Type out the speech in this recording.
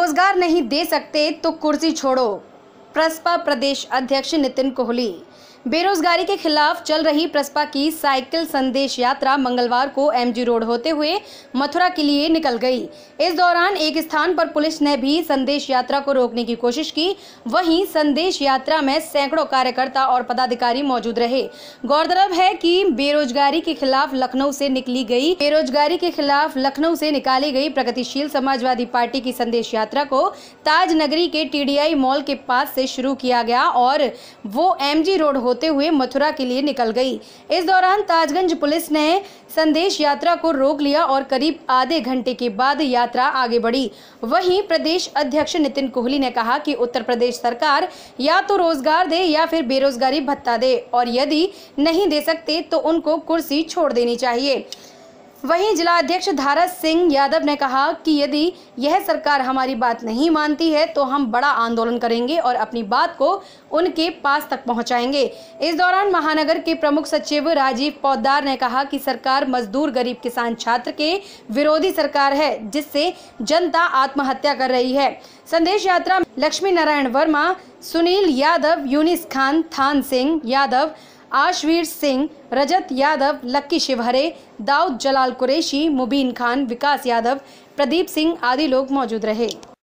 रोजगार नहीं दे सकते तो कुर्सी छोड़ो प्रसपा प्रदेश अध्यक्ष नितिन कोहली बेरोजगारी के खिलाफ चल रही प्रसपा की साइकिल संदेश यात्रा मंगलवार को एमजी रोड होते हुए मथुरा के लिए निकल गई इस दौरान एक स्थान पर पुलिस ने भी संदेश यात्रा को रोकने की कोशिश की वहीं संदेश यात्रा में सैकड़ों कार्यकर्ता और पदाधिकारी मौजूद रहे गौरतलब है कि बेरोजगारी के खिलाफ लखनऊ से निकली गई बेरोजगारी के खिलाफ लखनऊ से निकाली गई प्रगतिशील समाजवादी पार्टी की संदेश यात्रा को ताज नगरी के टी मॉल के पास से शुरू किया गया और वो एम रोड हो होते हुए मथुरा के लिए निकल गई इस दौरान ताजगंज पुलिस ने संदेश यात्रा को रोक लिया और करीब आधे घंटे के बाद यात्रा आगे बढ़ी वहीं प्रदेश अध्यक्ष नितिन कोहली ने कहा कि उत्तर प्रदेश सरकार या तो रोजगार दे या फिर बेरोजगारी भत्ता दे और यदि नहीं दे सकते तो उनको कुर्सी छोड़ देनी चाहिए वहीं अध्यक्ष धारा सिंह यादव ने कहा कि यदि यह सरकार हमारी बात नहीं मानती है तो हम बड़ा आंदोलन करेंगे और अपनी बात को उनके पास तक पहुंचाएंगे इस दौरान महानगर के प्रमुख सचिव राजीव पौदार ने कहा कि सरकार मजदूर गरीब किसान छात्र के विरोधी सरकार है जिससे जनता आत्महत्या कर रही है संदेश यात्रा लक्ष्मी नारायण वर्मा सुनील यादव यूनिस खान थान सिंह यादव आशवीर सिंह रजत यादव लक्की शिवहरे दाऊद जलाल कुरैशी मुबीन खान विकास यादव प्रदीप सिंह आदि लोग मौजूद रहे